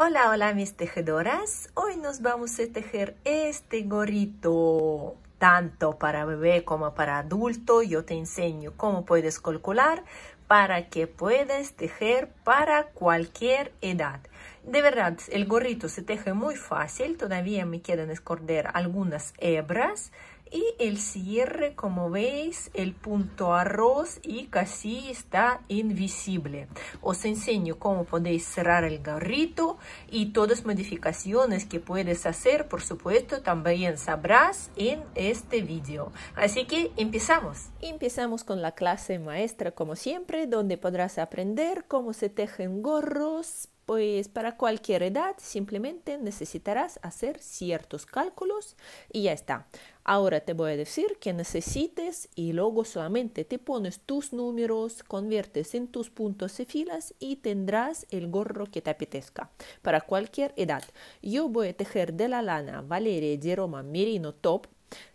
Hola, hola mis tejedoras. Hoy nos vamos a tejer este gorrito. Tanto para bebé como para adulto yo te enseño cómo puedes calcular para que puedas tejer para cualquier edad. De verdad, el gorrito se teje muy fácil. Todavía me quieren esconder algunas hebras. Y el cierre, como veis, el punto arroz y casi está invisible. Os enseño cómo podéis cerrar el garrito y todas modificaciones que puedes hacer, por supuesto, también sabrás en este vídeo. Así que empezamos. Empezamos con la clase maestra, como siempre, donde podrás aprender cómo se tejen gorros, pues para cualquier edad simplemente necesitarás hacer ciertos cálculos y ya está. Ahora te voy a decir que necesites y luego solamente te pones tus números, conviertes en tus puntos y filas y tendrás el gorro que te apetezca para cualquier edad. Yo voy a tejer de la lana Valeria de Roma Merino Top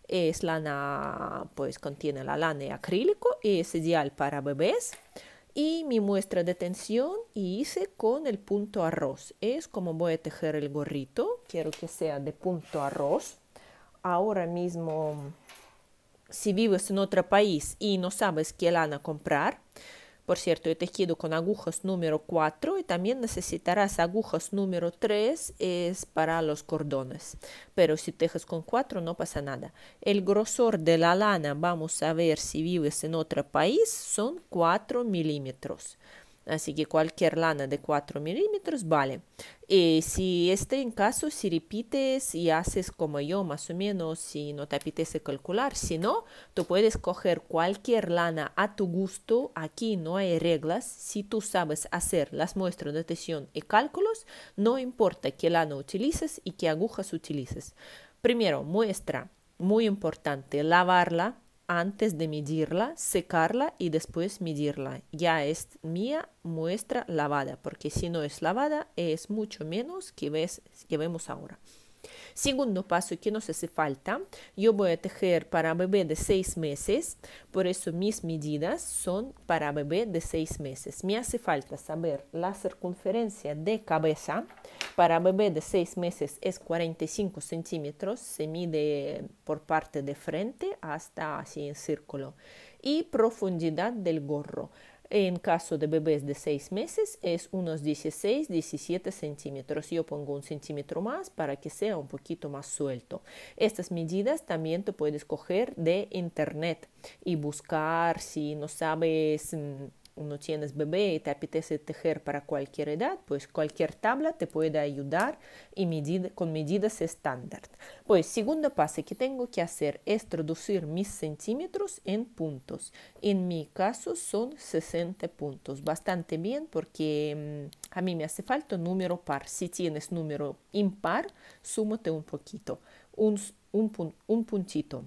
es lana, pues contiene la lana y acrílico y es ideal para bebés y mi muestra de tensión y hice con el punto arroz. Es como voy a tejer el gorrito, quiero que sea de punto arroz. Ahora mismo, si vives en otro país y no sabes qué lana comprar, por cierto, he tejido con agujas número 4 y también necesitarás agujas número 3, es para los cordones. Pero si tejes con 4 no pasa nada. El grosor de la lana, vamos a ver si vives en otro país, son 4 milímetros. Así que cualquier lana de 4 milímetros vale. Y eh, si este en caso, si repites y haces como yo, más o menos, si no te apetece calcular, si no, tú puedes coger cualquier lana a tu gusto. Aquí no hay reglas. Si tú sabes hacer las muestras de tensión y cálculos, no importa qué lana utilices y qué agujas utilices. Primero, muestra, muy importante, lavarla antes de medirla, secarla y después medirla. Ya es mía muestra lavada, porque si no es lavada es mucho menos que, ves, que vemos ahora. Segundo paso que nos hace falta, yo voy a tejer para bebé de 6 meses, por eso mis medidas son para bebé de 6 meses. Me hace falta saber la circunferencia de cabeza, para bebé de 6 meses es 45 centímetros, se mide por parte de frente hasta así en círculo, y profundidad del gorro. En caso de bebés de 6 meses es unos 16, 17 centímetros. Yo pongo un centímetro más para que sea un poquito más suelto. Estas medidas también te puedes coger de internet y buscar si no sabes... Mm, uno tienes bebé y te apetece tejer para cualquier edad, pues cualquier tabla te puede ayudar y con medidas estándar. Pues segundo paso que tengo que hacer es traducir mis centímetros en puntos. En mi caso son 60 puntos, bastante bien porque mm, a mí me hace falta número par. Si tienes número impar, súmate un poquito, un, un puntito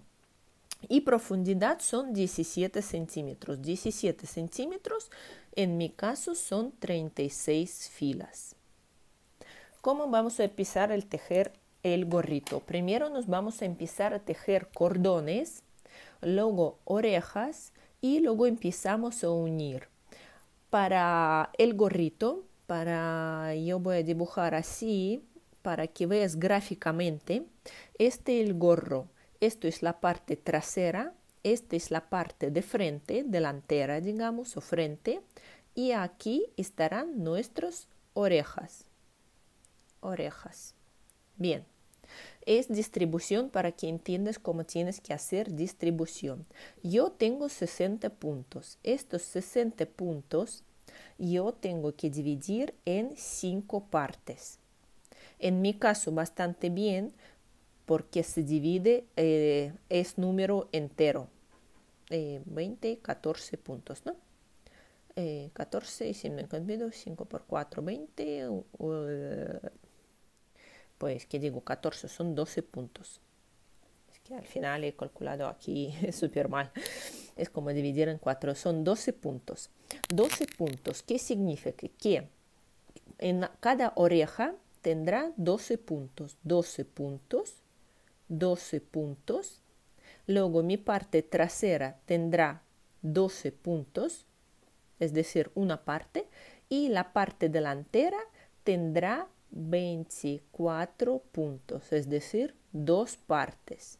y profundidad son 17 centímetros. 17 centímetros, en mi caso, son 36 filas. ¿Cómo vamos a empezar el tejer el gorrito? Primero nos vamos a empezar a tejer cordones, luego orejas y luego empezamos a unir. Para el gorrito, para yo voy a dibujar así para que veas gráficamente, este el gorro esto es la parte trasera, esta es la parte de frente, delantera, digamos, o frente. Y aquí estarán nuestras orejas. Orejas. Bien. Es distribución para que entiendas cómo tienes que hacer distribución. Yo tengo 60 puntos. Estos 60 puntos yo tengo que dividir en 5 partes. En mi caso bastante bien porque se divide eh, es número entero. Eh, 20, 14 puntos, ¿no? 14, eh, si me 5 por 4, 20. pues que digo, 14 son 12 puntos. Es que al final he calculado aquí súper mal. Es como dividir en 4, son 12 puntos. 12 puntos, ¿qué significa? Que en cada oreja tendrá 12 puntos. 12 puntos 12 puntos. Luego mi parte trasera tendrá 12 puntos, es decir, una parte, y la parte delantera tendrá 24 puntos, es decir, dos partes.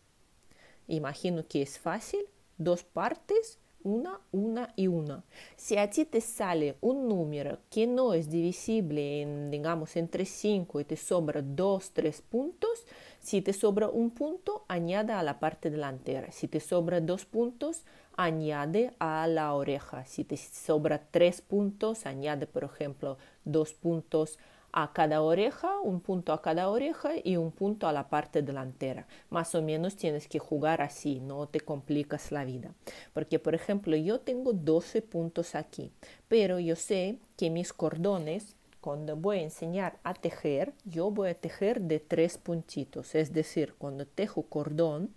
Imagino que es fácil, dos partes, una, una y una. Si a te sale un número que no es divisible, en, digamos, entre 5 y te sobra 2, tres puntos, si te sobra un punto, añade a la parte delantera. Si te sobra dos puntos, añade a la oreja. Si te sobra tres puntos, añade, por ejemplo, dos puntos a cada oreja, un punto a cada oreja y un punto a la parte delantera. Más o menos tienes que jugar así, no te complicas la vida. Porque, por ejemplo, yo tengo 12 puntos aquí, pero yo sé que mis cordones cuando voy a enseñar a tejer, yo voy a tejer de tres puntitos, es decir, cuando tejo cordón,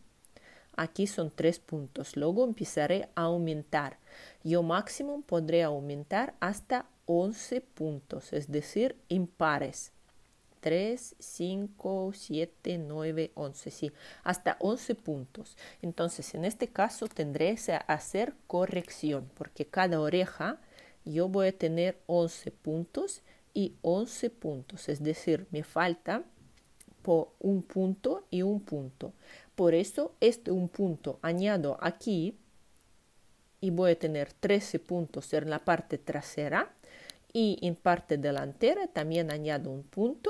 aquí son tres puntos, luego empezaré a aumentar. Yo máximo podré aumentar hasta 11 puntos, es decir, impares. 3, 5, 7, 9, 11, sí, hasta 11 puntos. Entonces, en este caso tendré que hacer corrección, porque cada oreja yo voy a tener 11 puntos y 11 puntos, es decir, me falta por un punto y un punto. Por eso este un punto añado aquí y voy a tener 13 puntos en la parte trasera y en parte delantera también añado un punto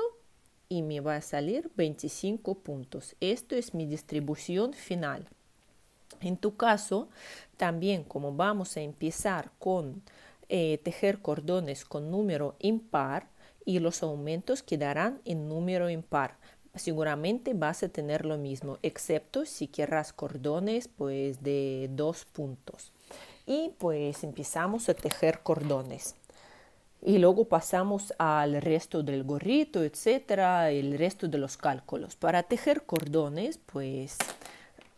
y me va a salir 25 puntos. Esto es mi distribución final. En tu caso, también como vamos a empezar con eh, tejer cordones con número impar y los aumentos quedarán en número impar. Seguramente vas a tener lo mismo, excepto si querrás cordones pues de dos puntos. Y pues empezamos a tejer cordones y luego pasamos al resto del gorrito, etcétera, el resto de los cálculos. Para tejer cordones, pues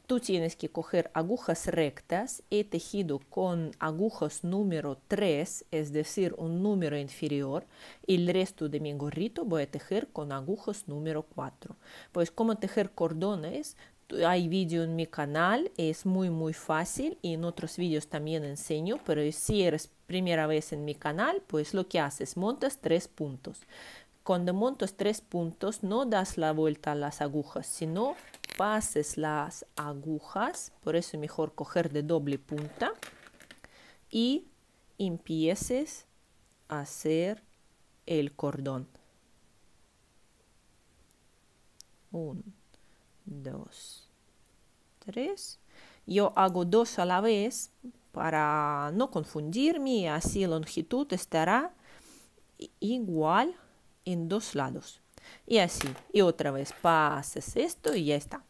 Tú tienes que coger agujas rectas. He tejido con agujas número 3, es decir, un número inferior. Y el resto de mi gorrito voy a tejer con agujas número 4. Pues cómo tejer cordones, hay vídeo en mi canal, es muy muy fácil y en otros vídeos también enseño, pero si eres primera vez en mi canal, pues lo que haces, montas tres puntos. Cuando montas tres puntos no das la vuelta a las agujas, sino pases las agujas, por eso mejor coger de doble punta y empieces a hacer el cordón. 1, 2, 3. Yo hago dos a la vez para no confundirme, así longitud estará igual en dos lados y así. Y otra vez pasas esto y ya está.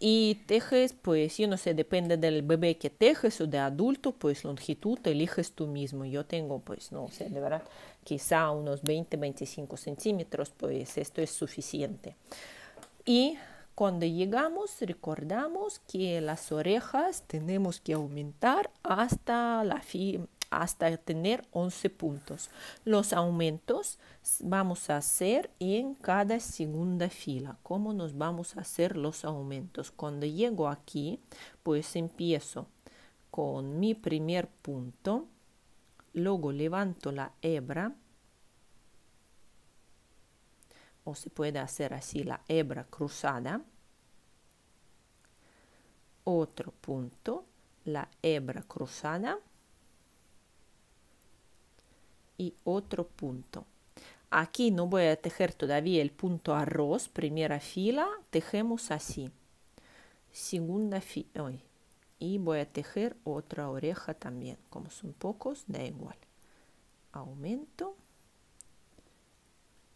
Y tejes, pues yo no sé, depende del bebé que tejes o de adulto, pues longitud eliges tú mismo. Yo tengo, pues no sé, de verdad, quizá unos 20-25 centímetros, pues esto es suficiente. Y cuando llegamos, recordamos que las orejas tenemos que aumentar hasta la, hasta tener 11 puntos. Los aumentos vamos a hacer en cada segunda fila. ¿Cómo nos vamos a hacer los aumentos? Cuando llego aquí, pues empiezo con mi primer punto, luego levanto la hebra, o se puede hacer así la hebra cruzada, otro punto, la hebra cruzada, y otro punto. Aquí no voy a tejer todavía el punto arroz, primera fila, tejemos así. Segunda fila, y voy a tejer otra oreja también, como son pocos, da igual. Aumento,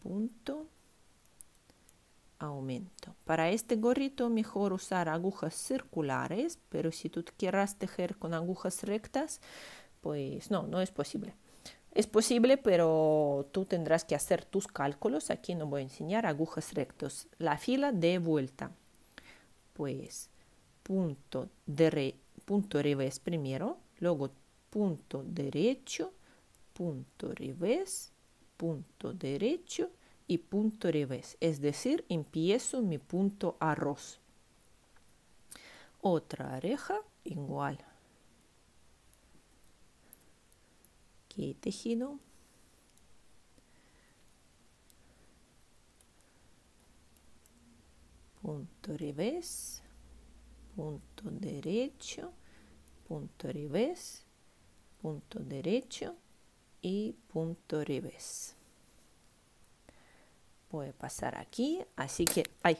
punto, aumento. Para este gorrito mejor usar agujas circulares, pero si tú quieras tejer con agujas rectas, pues no, no es posible. Es posible, pero tú tendrás que hacer tus cálculos. Aquí no voy a enseñar agujas rectos. La fila de vuelta. Pues punto, de punto revés primero, luego punto derecho, punto revés, punto derecho y punto revés. Es decir, empiezo mi punto arroz. Otra oreja igual aquí tejido punto revés punto derecho punto revés punto derecho y punto revés puede pasar aquí así que ay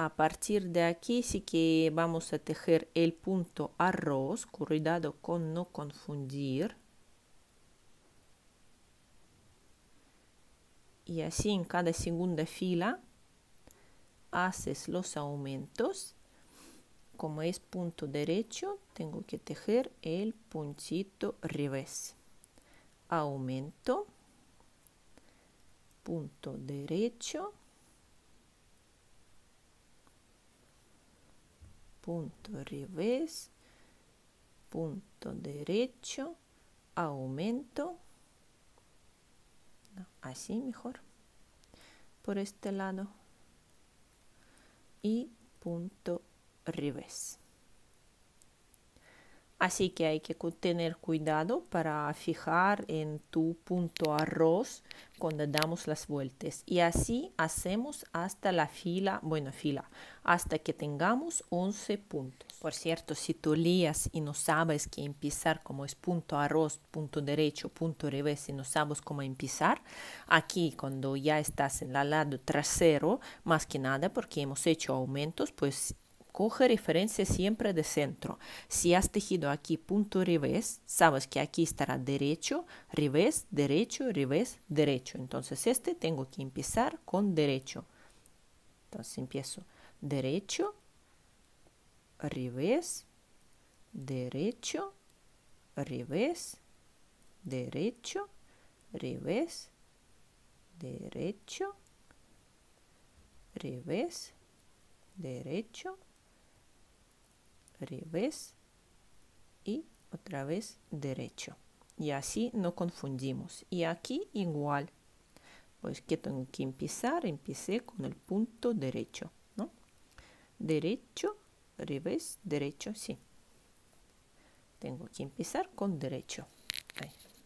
a partir de aquí sí que vamos a tejer el punto arroz, cuidado con no confundir. Y así en cada segunda fila haces los aumentos. Como es punto derecho, tengo que tejer el puntito revés. Aumento, punto derecho, punto revés, punto derecho, aumento. así mejor. Por este lado. Y punto revés. Así que hay que tener cuidado para fijar en tu punto arroz cuando damos las vueltas. Y así hacemos hasta la fila, bueno, fila, hasta que tengamos 11 puntos. Por cierto, si tú lías y no sabes qué empezar como es punto arroz, punto derecho, punto revés y no sabes cómo empezar, aquí cuando ya estás en la lado trasero, más que nada porque hemos hecho aumentos, pues coge referencia siempre de centro. Si has tejido aquí punto revés, sabes que aquí estará derecho, revés, derecho, revés, derecho. Entonces este tengo que empezar con derecho. Entonces empiezo derecho, revés, derecho, revés, derecho, revés, derecho, revés, derecho, revés y otra vez derecho. Y así no confundimos. Y aquí igual. Pues que tengo que empezar, empecé con el punto derecho, ¿no? Derecho, revés, derecho, sí. Tengo que empezar con derecho.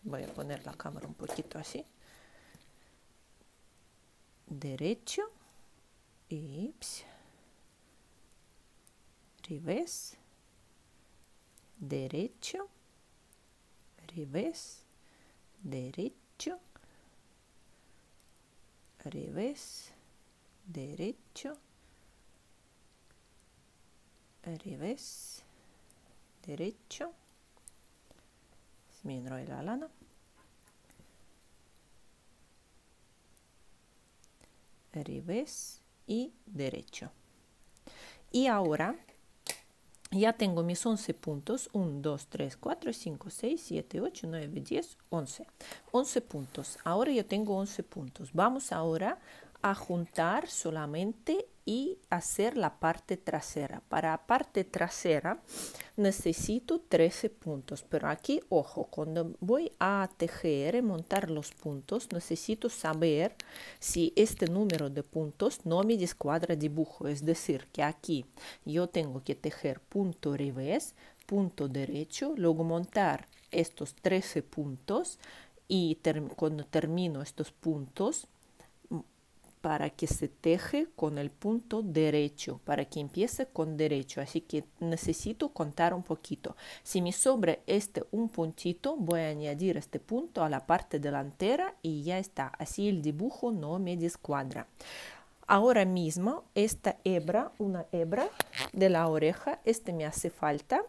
Voy a poner la cámara un poquito así. Derecho, y revés, derecho, revés, derecho, revés, derecho, revés, derecho. miro, de la lana. Revés y derecho. Y ahora ya tengo mis 11 puntos. 1, 2, 3, 4, 5, 6, 7, 8, 9, 10, 11. 11 puntos. Ahora yo tengo 11 puntos. Vamos ahora a juntar solamente y hacer la parte trasera. Para la parte trasera necesito 13 puntos, pero aquí, ojo, cuando voy a tejer, eh, montar los puntos, necesito saber si este número de puntos no me descuadra dibujo, es decir, que aquí yo tengo que tejer punto revés, punto derecho, luego montar estos 13 puntos y cuando termino estos puntos para que se teje con el punto derecho, para que empiece con derecho. Así que necesito contar un poquito. Si me sobra este un puntito, voy a añadir este punto a la parte delantera y ya está. Así el dibujo no me descuadra. Ahora mismo esta hebra, una hebra de la oreja, este me hace falta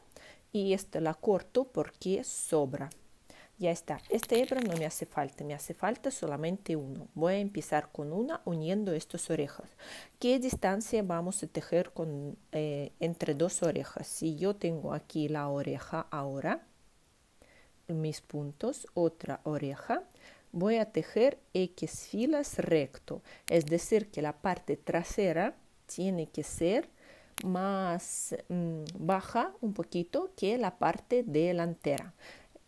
y este la corto porque sobra. Ya está, esta hebra no me hace falta, me hace falta solamente uno. Voy a empezar con una uniendo estas orejas. ¿Qué distancia vamos a tejer con, eh, entre dos orejas? Si yo tengo aquí la oreja ahora, mis puntos, otra oreja, voy a tejer X filas recto. Es decir, que la parte trasera tiene que ser más mm, baja un poquito que la parte delantera.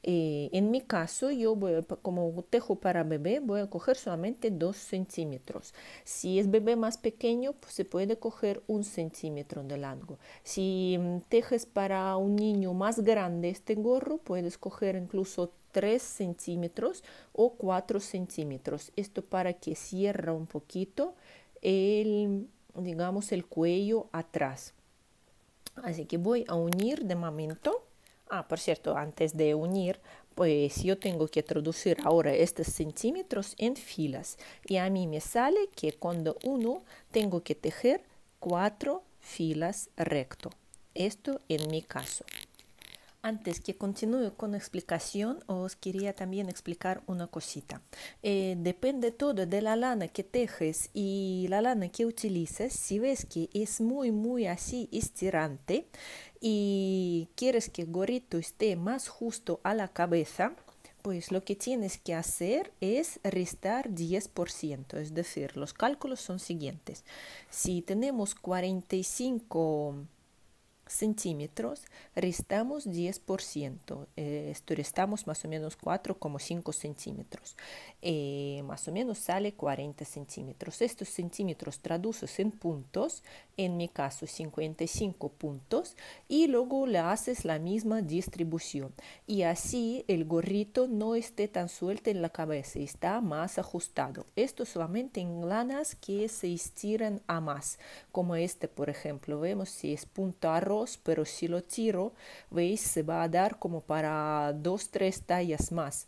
Eh, en mi caso, yo voy, como tejo para bebé, voy a coger solamente 2 centímetros. Si es bebé más pequeño, pues, se puede coger un centímetro de largo. Si mm, tejes para un niño más grande este gorro, puedes coger incluso 3 centímetros o 4 centímetros. Esto para que cierre un poquito el, digamos, el cuello atrás. Así que voy a unir de momento Ah, por cierto, antes de unir, pues yo tengo que traducir ahora estos centímetros en filas. Y a mí me sale que cuando uno tengo que tejer cuatro filas recto. Esto en mi caso. Antes que continúe con la explicación, os quería también explicar una cosita. Eh, depende todo de la lana que tejes y la lana que utilizas. Si ves que es muy, muy así estirante, y quieres que gorrito esté más justo a la cabeza, pues lo que tienes que hacer es restar 10%, es decir, los cálculos son siguientes. Si tenemos 45 centímetros, restamos 10%, eh, esto restamos más o menos 4,5 centímetros, eh, más o menos sale 40 centímetros. Estos centímetros traduces en puntos, en mi caso 55 puntos, y luego le haces la misma distribución. Y así el gorrito no esté tan suelto en la cabeza, está más ajustado. Esto solamente en lanas que se estiran a más, como este por ejemplo, vemos si es punto arroz, pero si lo tiro, veis, se va a dar como para dos, tres tallas más.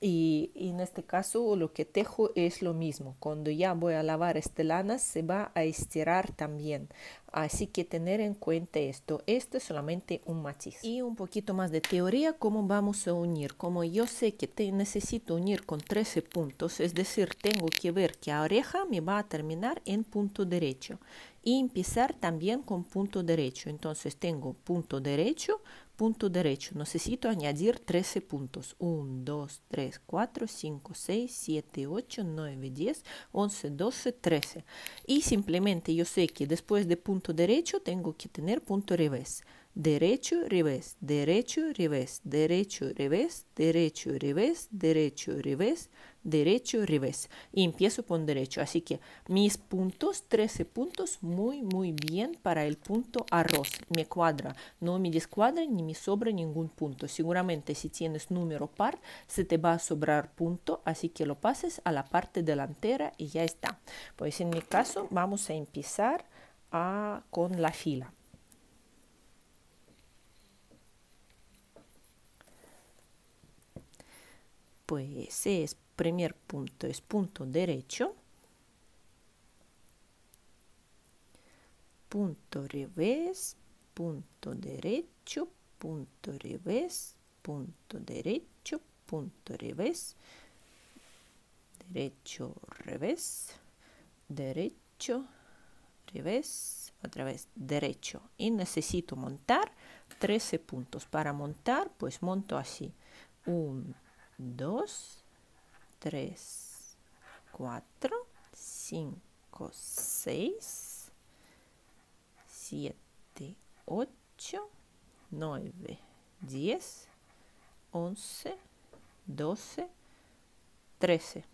Y, en este caso lo que tejo es lo mismo. Cuando ya voy a lavar este lana se va a estirar también. Así que tener en cuenta esto. este es solamente un matiz. Y un poquito más de teoría, cómo vamos a unir. Como yo sé que te necesito unir con 13 puntos, es decir, tengo que ver que la oreja me va a terminar en punto derecho. Y empezar también con punto derecho. Entonces tengo punto derecho, Punto derecho. Necesito añadir 13 puntos. 1, 2, 3, 4, 5, 6, 7, 8, 9, 10, 11, 12, 13. Y simplemente yo sé que después de punto derecho tengo que tener punto revés derecho, revés, derecho, revés, derecho, revés, derecho, revés, derecho, revés, derecho, revés. Y empiezo con derecho. Así que mis puntos, 13 puntos, muy, muy bien para el punto arroz. Me cuadra, no me descuadra ni me sobra ningún punto. Seguramente si tienes número par, se te va a sobrar punto, así que lo pases a la parte delantera y ya está. Pues en mi caso vamos a empezar a, ah, con la fila. pues es primer punto es punto derecho, punto revés, punto derecho, punto revés, punto derecho, punto revés, derecho, revés, derecho, revés, otra vez derecho. Y necesito montar 13 puntos. Para montar, pues monto así. un 2, 3, 4, 5, 6, 7, 8, 9, 10, 11, 12, 13.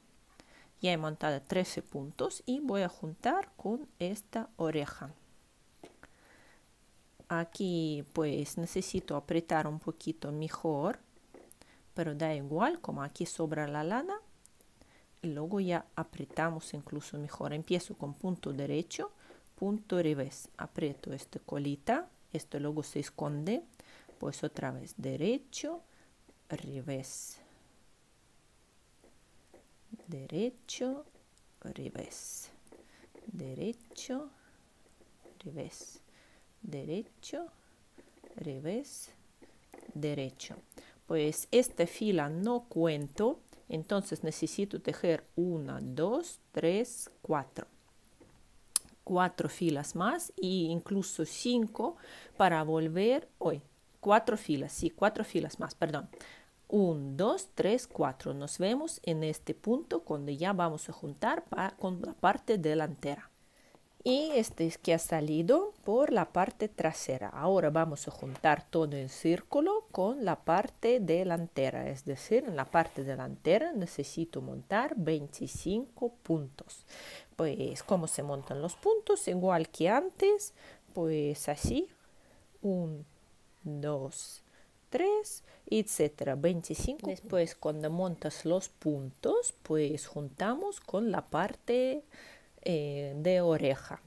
Ya he montado 13 puntos y voy a juntar con esta oreja. Aquí pues necesito apretar un poquito mejor pero da igual como aquí sobra la lana y luego ya apretamos incluso mejor empiezo con punto derecho punto revés aprieto esta colita esto luego se esconde pues otra vez derecho revés derecho revés derecho revés derecho revés derecho pues esta fila no cuento, entonces necesito tejer 1, 2, 3, 4. Cuatro filas más e incluso 5 para volver hoy. Cuatro filas, sí, cuatro filas más, perdón. 1, 2, 3, 4. Nos vemos en este punto cuando ya vamos a juntar con la parte delantera y este es que ha salido por la parte trasera. Ahora vamos a juntar todo en círculo con la parte delantera, es decir, en la parte delantera necesito montar 25 puntos. Pues cómo se montan los puntos, igual que antes, pues así, 1, 2, 3, etcétera, 25. Después cuando montas los puntos, pues juntamos con la parte eh, de oreja.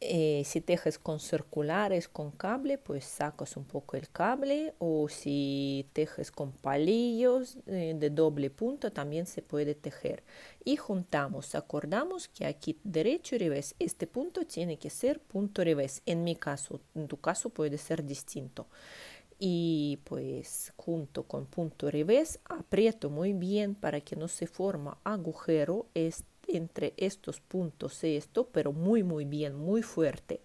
Eh, si tejes con circulares, con cable, pues sacas un poco el cable o si tejes con palillos eh, de doble punto también se puede tejer. Y juntamos, acordamos que aquí derecho y revés, este punto tiene que ser punto revés. En mi caso, en tu caso puede ser distinto. Y pues junto con punto revés aprieto muy bien para que no se forma agujero este entre estos puntos esto, pero muy, muy bien, muy fuerte.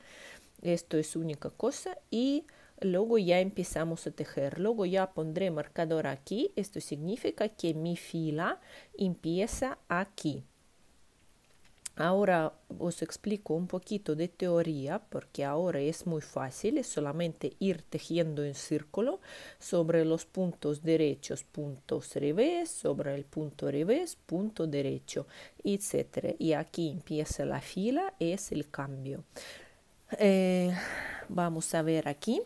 Esto es única cosa y luego ya empezamos a tejer. Luego ya pondré marcador aquí. Esto significa que mi fila empieza aquí. Ahora os explico un poquito de teoría porque ahora es muy fácil, es solamente ir tejiendo en círculo sobre los puntos derechos, puntos revés, sobre el punto revés, punto derecho, etc. Y aquí empieza la fila, es el cambio. Eh, vamos a ver aquí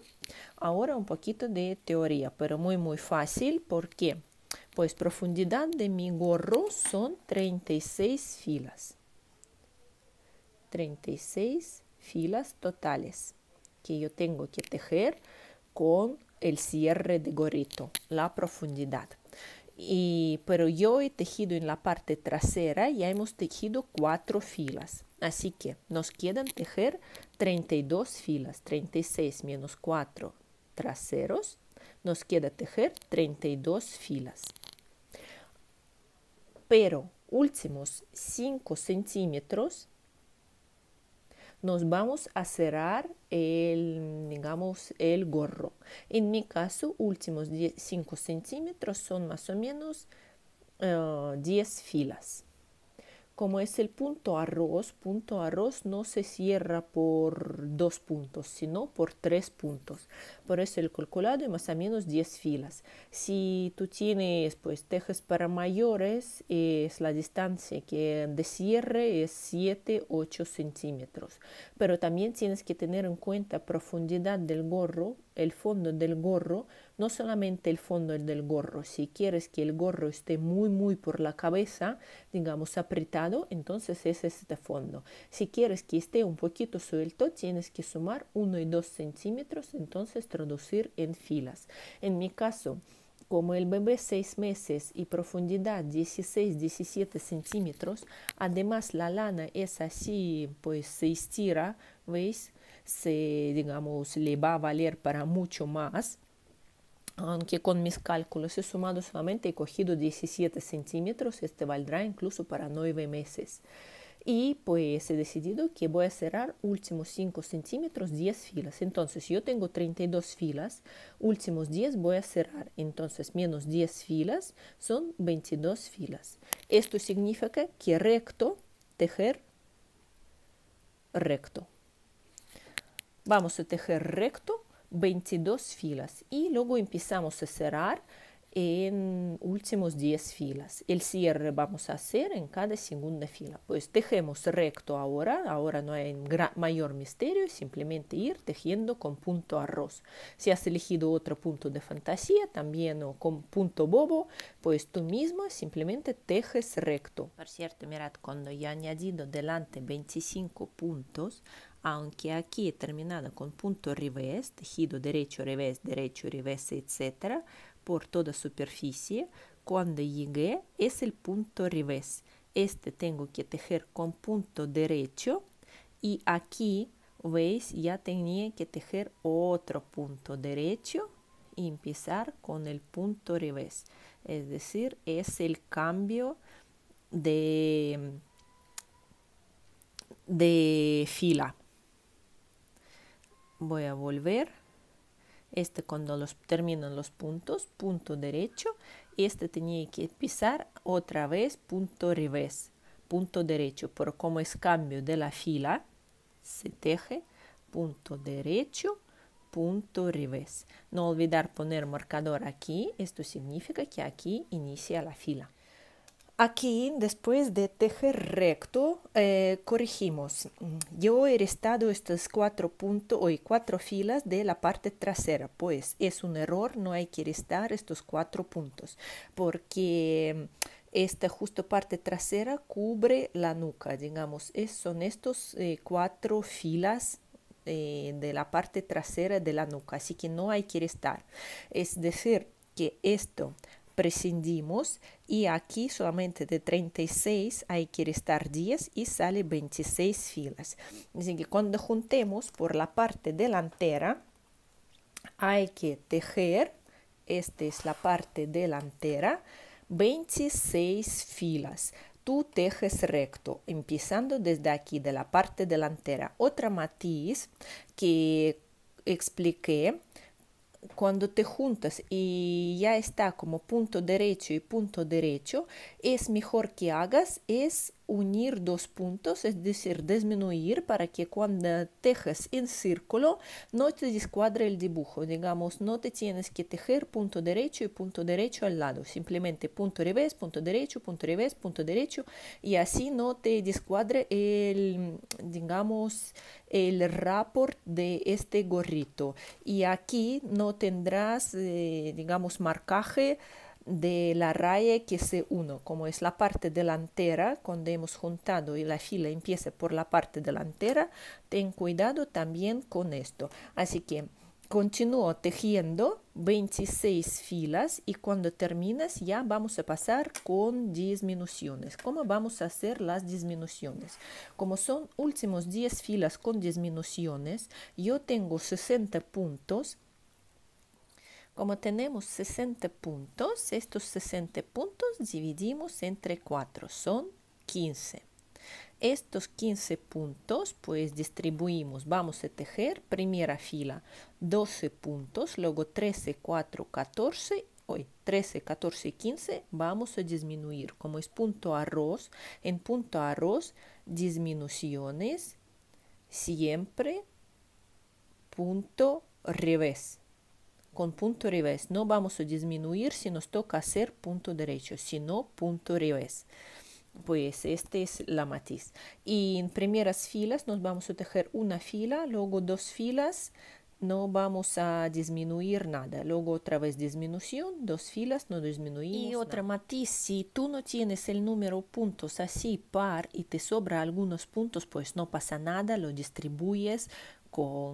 ahora un poquito de teoría, pero muy muy fácil porque pues profundidad de mi gorro son 36 filas. 36 filas totales que yo tengo que tejer con el cierre de gorrito, la profundidad. Y, pero yo he tejido en la parte trasera, ya hemos tejido cuatro filas. Así que nos quedan tejer 32 filas, 36 menos 4 traseros, nos queda tejer 32 filas. Pero últimos 5 centímetros nos vamos a cerrar el, digamos, el gorro. En mi caso, últimos 5 centímetros son más o menos 10 eh, filas como es el punto arroz, punto arroz no se cierra por dos puntos, sino por tres puntos. Por eso el calculado es más o menos 10 filas. Si tú tienes pues tejes para mayores, es la distancia que de cierre es 7, 8 centímetros. Pero también tienes que tener en cuenta profundidad del gorro, el fondo del gorro, no solamente el fondo del gorro. Si quieres que el gorro esté muy, muy por la cabeza, digamos apretado, entonces es este fondo. Si quieres que esté un poquito suelto, tienes que sumar 1 y 2 centímetros, entonces traducir en filas. En mi caso, como el bebé 6 meses y profundidad 16-17 centímetros, además la lana es así, pues se estira, ¿veis? Se, digamos, le va a valer para mucho más aunque con mis cálculos he sumado solamente, he cogido 17 centímetros, este valdrá incluso para 9 meses. Y pues he decidido que voy a cerrar últimos 5 centímetros 10 filas. Entonces yo tengo 32 filas, últimos 10 voy a cerrar. Entonces menos 10 filas son 22 filas. Esto significa que recto, tejer recto. Vamos a tejer recto 22 filas. E logo começamos a serrar en últimos 10 filas. El cierre vamos a hacer en cada segunda fila. Pues tejemos recto ahora, ahora no hay mayor misterio, simplemente ir tejiendo con punto arroz. Si has elegido otro punto de fantasía, también o con punto bobo, pues tú mismo simplemente tejes recto. Por cierto, mirad, cuando ya he añadido delante 25 puntos, aunque aquí he terminado con punto revés, tejido derecho, revés, derecho, revés, etcétera, por toda superficie. Cuando llegué es el punto revés. Este tengo que tejer con punto derecho y aquí, veis, ya tenía que tejer otro punto derecho y empezar con el punto revés. Es decir, es el cambio de, de fila. Voy a volver este cuando terminan los puntos, punto derecho, este tenía que pisar otra vez punto revés, punto derecho, por como es cambio de la fila, se teje punto derecho, punto revés. No olvidar poner marcador aquí, esto significa que aquí inicia la fila. Aquí, después de tejer recto, eh, corregimos. Yo he restado estos cuatro puntos o cuatro filas de la parte trasera, pues es un error, no hay que restar estos cuatro puntos, porque mm, esta justo parte trasera cubre la nuca, digamos, son estos eh, cuatro filas eh, de la parte trasera de la nuca, así que no hay que restar. Es decir, que esto prescindimos y aquí solamente de 36 hay que restar 10 y sale 26 filas. Así que cuando juntemos por la parte delantera hay que tejer, esta es la parte delantera, 26 filas. Tú tejes recto, empezando desde aquí, de la parte delantera. Otra matiz que expliqué cuando te juntas y ya está como punto derecho y punto derecho, es mejor que hagas es unir dos puntos, es decir, disminuir para que cuando tejes en círculo no te descuadre el dibujo. Digamos, no te tienes que tejer punto derecho y punto derecho al lado, simplemente punto revés, punto derecho, punto revés, punto derecho, y así no te descuadre el, digamos, el rapport de este gorrito. Y aquí no tendrás, eh, digamos, marcaje de la raya que se uno, como es la parte delantera, cuando hemos juntado y la fila empieza por la parte delantera, ten cuidado también con esto. Así que continúo tejiendo 26 filas y cuando terminas ya vamos a pasar con disminuciones. ¿Cómo vamos a hacer las disminuciones? Como son últimos 10 filas con disminuciones, yo tengo 60 puntos como tenemos 60 puntos, estos 60 puntos dividimos entre 4, son 15. Estos 15 puntos pues distribuimos, vamos a tejer primera fila 12 puntos, luego 13, 4, 14 hoy 13, 14 y 15 vamos a disminuir. Como es punto arroz, en punto arroz disminuciones siempre punto revés con punto revés. No vamos a disminuir si nos toca hacer punto derecho, sino punto revés. Pues este es la matiz. Y en primeras filas nos vamos a tejer una fila, luego dos filas, no vamos a disminuir nada. Luego otra vez disminución, dos filas, no disminuimos. Y otra matiz, si tú no tienes el número puntos así par y te sobra algunos puntos, pues no pasa nada, lo distribuyes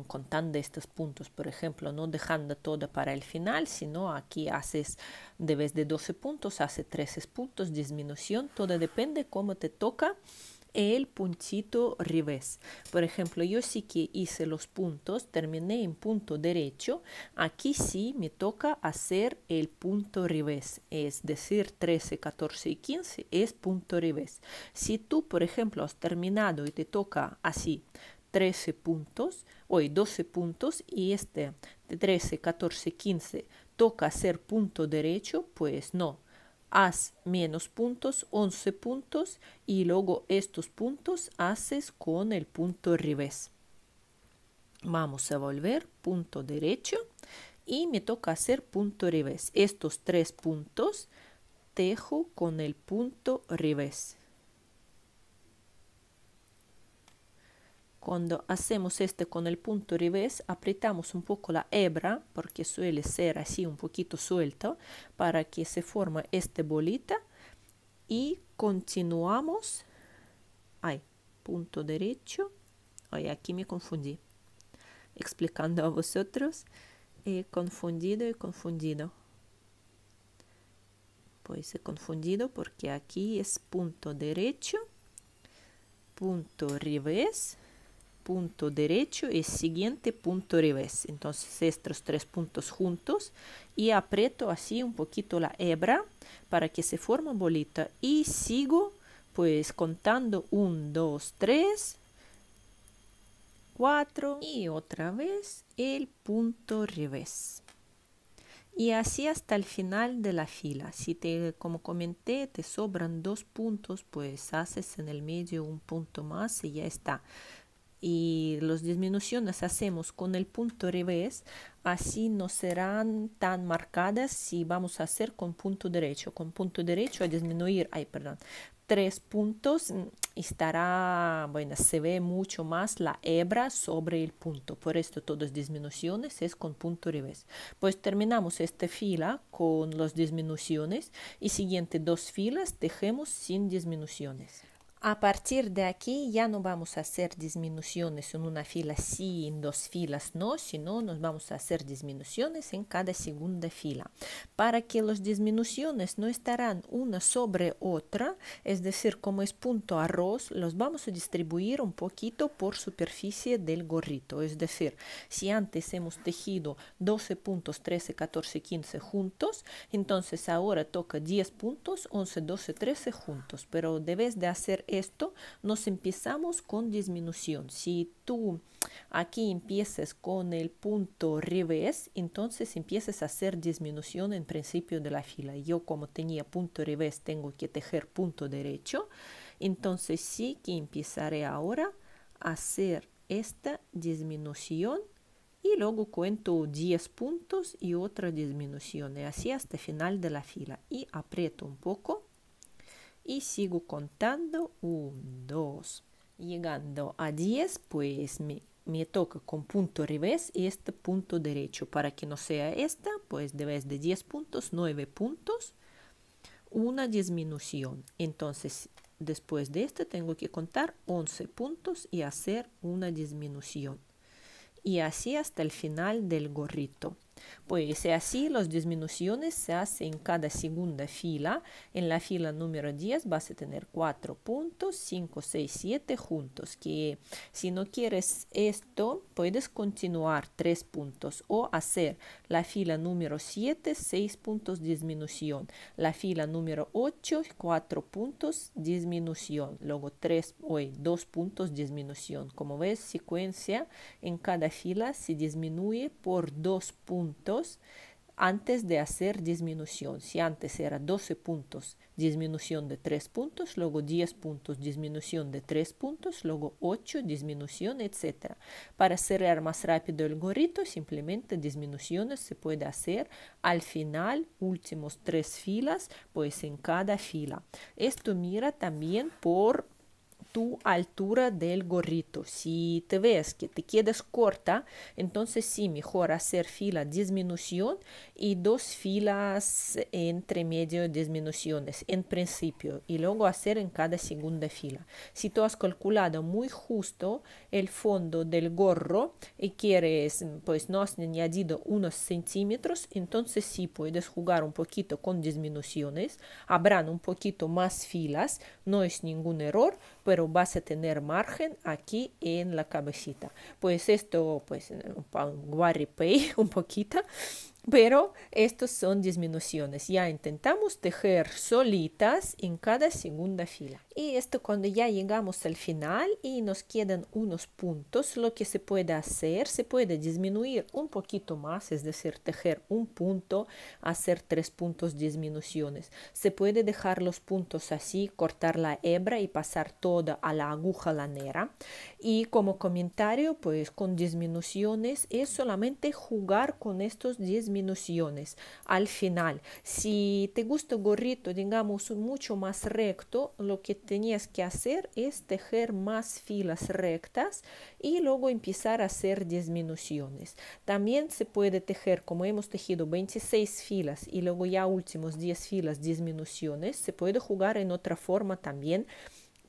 contando estos puntos, por ejemplo, no dejando todo para el final, sino aquí haces de vez de 12 puntos, hace 13 puntos, disminución, todo depende cómo te toca el puntito revés. Por ejemplo, yo sí que hice los puntos, terminé en punto derecho. Aquí sí me toca hacer el punto revés, es decir, 13, 14 y 15 es punto revés. Si tú, por ejemplo, has terminado y te toca así, 13 puntos, hoy 12 puntos y este 13, 14, 15 toca hacer punto derecho, pues no. Haz menos puntos, 11 puntos y luego estos puntos haces con el punto revés. Vamos a volver, punto derecho y me toca hacer punto revés. Estos tres puntos tejo con el punto revés. Cuando hacemos este con el punto revés, apretamos un poco la hebra, porque suele ser así un poquito suelto, para que se forme esta bolita y continuamos. Ay, punto derecho. Ay, aquí me confundí. Explicando a vosotros, he confundido y confundido. Pues he confundido porque aquí es punto derecho, punto revés punto derecho y siguiente punto revés. Entonces estos tres puntos juntos y aprieto así un poquito la hebra para que se forme bolita y sigo pues contando 1, 2, 3, 4 y otra vez el punto revés. Y así hasta el final de la fila. Si te, como comenté, te sobran dos puntos, pues haces en el medio un punto más y ya está y las disminuciones hacemos con el punto revés, así no serán tan marcadas si vamos a hacer con punto derecho. Con punto derecho a disminuir, ay, perdón, tres puntos mm, estará, bueno, se ve mucho más la hebra sobre el punto. Por esto todas disminuciones es con punto revés. Pues terminamos esta fila con las disminuciones y siguiente dos filas dejemos sin disminuciones. A partir de aquí ya no vamos a hacer disminuciones en una fila sí, en dos filas no, sino nos vamos a hacer disminuciones en cada segunda fila. Para que las disminuciones no estarán una sobre otra, es decir, como es punto arroz, los vamos a distribuir un poquito por superficie del gorrito. Es decir, si antes hemos tejido 12 puntos, 13, 14, 15 juntos, entonces ahora toca 10 puntos, 11, 12, 13 juntos. Pero debes de hacer esto, nos empezamos con disminución. Si tú aquí empiezas con el punto revés, entonces empiezas a hacer disminución en principio de la fila. Yo como tenía punto revés, tengo que tejer punto derecho. Entonces sí que empezaré ahora a hacer esta disminución y luego cuento 10 puntos y otra disminución así hasta final de la fila y aprieto un poco y sigo contando 1, 2. Llegando a 10, pues me, me toca con punto revés y este punto derecho. Para que no sea esta, pues debes de 10 puntos, 9 puntos, una disminución. Entonces, después de este tengo que contar 11 puntos y hacer una disminución. Y así hasta el final del gorrito. Pues así las disminuciones se hacen en cada segunda fila. En la fila número 10 vas a tener 4 puntos, 5, 6, 7 juntos, que si no quieres esto, puedes continuar 3 puntos o hacer la fila número 7, 6 puntos disminución, la fila número 8, 4 puntos disminución, luego 3, 2 puntos disminución. Como ves, secuencia en cada fila se disminuye por 2 puntos antes de hacer disminución. Si antes era 12 puntos, disminución de 3 puntos, luego 10 puntos, disminución de 3 puntos, luego 8, disminución, etc. Para cerrar más rápido el gorrito, simplemente disminuciones se puede hacer al final, últimos 3 filas, pues en cada fila. Esto mira también por tu altura del gorrito. Si te ves que te quedas corta, entonces sí, mejor hacer fila disminución y dos filas entre medio disminuciones en principio y luego hacer en cada segunda fila. Si tú has calculado muy justo el fondo del gorro y quieres, pues no has añadido unos centímetros, entonces sí puedes jugar un poquito con disminuciones, habrán un poquito más filas, no es ningún error, pero vas a tener margen aquí en la cabecita. Pues esto, pues eh, un, un, un poquito, pero estos son disminuciones. Ya intentamos tejer solitas en cada segunda fila. Y esto cuando ya llegamos al final y nos quedan unos puntos, lo que se puede hacer, se puede disminuir un poquito más, es decir, tejer un punto, hacer tres puntos disminuciones. Se puede dejar los puntos así, cortar la hebra y pasar toda a la aguja lanera. Y como comentario, pues con disminuciones es solamente jugar con estos disminuciones disminuciones al final. Si te gusta gorrito, digamos, mucho más recto, lo que tenías que hacer es tejer más filas rectas y luego empezar a hacer disminuciones. También se puede tejer, como hemos tejido 26 filas y luego ya últimos 10 filas disminuciones, se puede jugar en otra forma también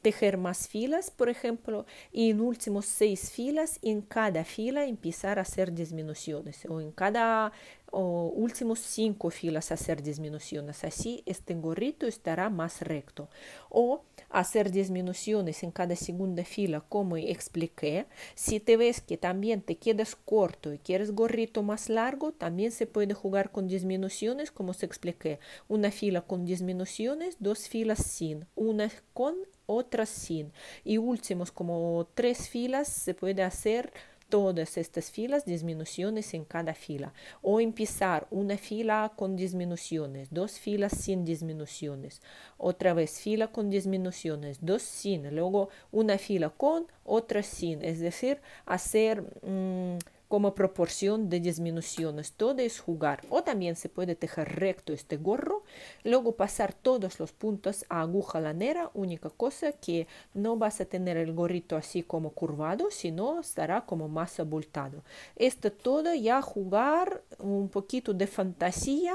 tejer más filas, por ejemplo, y en últimos seis filas, en cada fila empezar a hacer disminuciones o en cada últimos cinco filas hacer disminuciones. Así este gorrito estará más recto. O hacer disminuciones en cada segunda fila, como expliqué. Si te ves que también te quedas corto y quieres gorrito más largo, también se puede jugar con disminuciones, como se expliqué. Una fila con disminuciones, dos filas sin, una con, otras sin. Y últimos, como tres filas, se puede hacer todas estas filas disminuciones en cada fila o empezar una fila con disminuciones, dos filas sin disminuciones, otra vez fila con disminuciones, dos sin, luego una fila con, otra sin, es decir, hacer... Mm, como proporción de disminuciones. Todo es jugar. O también se puede tejer recto este gorro, luego pasar todos los puntos a aguja lanera. Única cosa que no vas a tener el gorrito así como curvado, sino estará como más abultado. Esto todo ya jugar un poquito de fantasía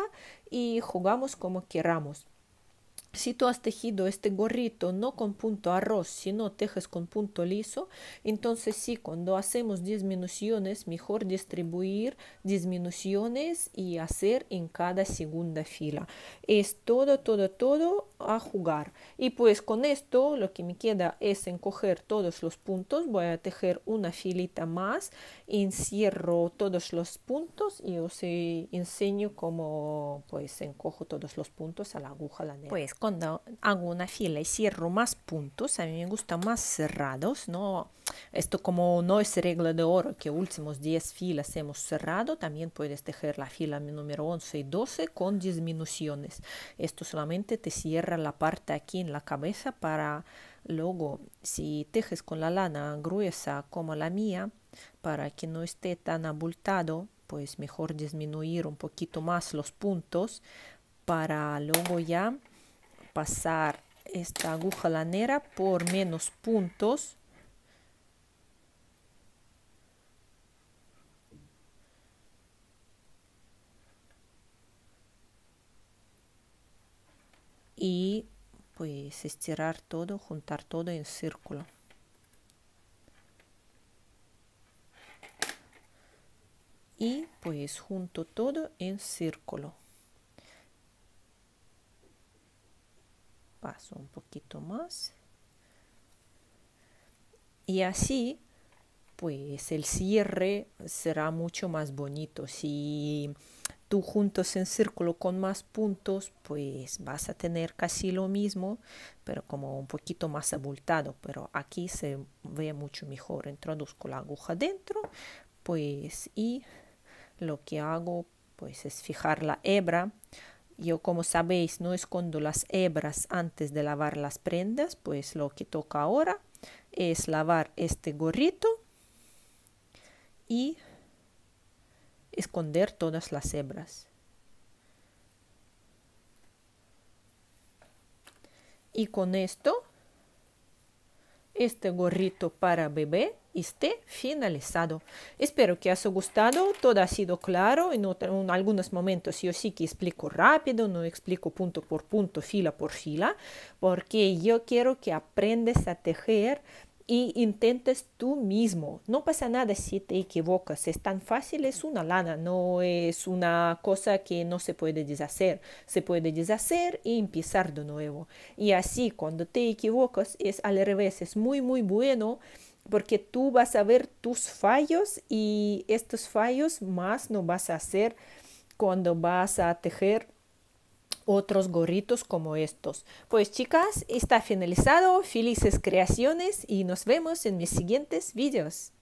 y jugamos como queramos. Si tú has tejido este gorrito no con punto arroz, sino tejes con punto liso, entonces sí, cuando hacemos disminuciones, mejor distribuir disminuciones y hacer en cada segunda fila. Es todo, todo, todo a jugar. Y pues con esto lo que me queda es encoger todos los puntos. Voy a tejer una filita más, encierro todos los puntos y os enseño cómo pues encojo todos los puntos a la aguja la negra. Pues cuando hago una fila y cierro más puntos, a mí me gustan más cerrados, ¿no? Esto como no es regla de oro que últimos 10 filas hemos cerrado, también puedes tejer la fila número 11 y 12 con disminuciones. Esto solamente te cierra la parte aquí en la cabeza para luego, si tejes con la lana gruesa como la mía, para que no esté tan abultado, pues mejor disminuir un poquito más los puntos para luego ya pasar esta aguja lanera por menos puntos y pues estirar todo, juntar todo en círculo. Y pues junto todo en círculo. paso un poquito más. Y así, pues el cierre será mucho más bonito. Si tú juntos en círculo con más puntos, pues vas a tener casi lo mismo, pero como un poquito más abultado. Pero aquí se ve mucho mejor. Introduzco la aguja dentro, pues, y lo que hago, pues, es fijar la hebra yo, como sabéis, no escondo las hebras antes de lavar las prendas, pues lo que toca ahora es lavar este gorrito y esconder todas las hebras. Y con esto, este gorrito para bebé esté finalizado. Espero que os haya gustado, todo ha sido claro, en, otro, en, algunos momentos yo sí que explico rápido, no explico punto por punto, fila por fila, porque yo quiero que aprendes a tejer y intentes tú mismo. No pasa nada si te equivocas, es tan fácil, es una lana, no es una cosa que no se puede deshacer, se puede deshacer y empezar de nuevo. Y así, cuando te equivocas, es al revés, es muy, muy bueno porque tú vas a ver tus fallos y estos fallos más no vas a hacer cuando vas a tejer otros gorritos como estos. Pues chicas, está finalizado. Felices creaciones y nos vemos en mis siguientes vídeos.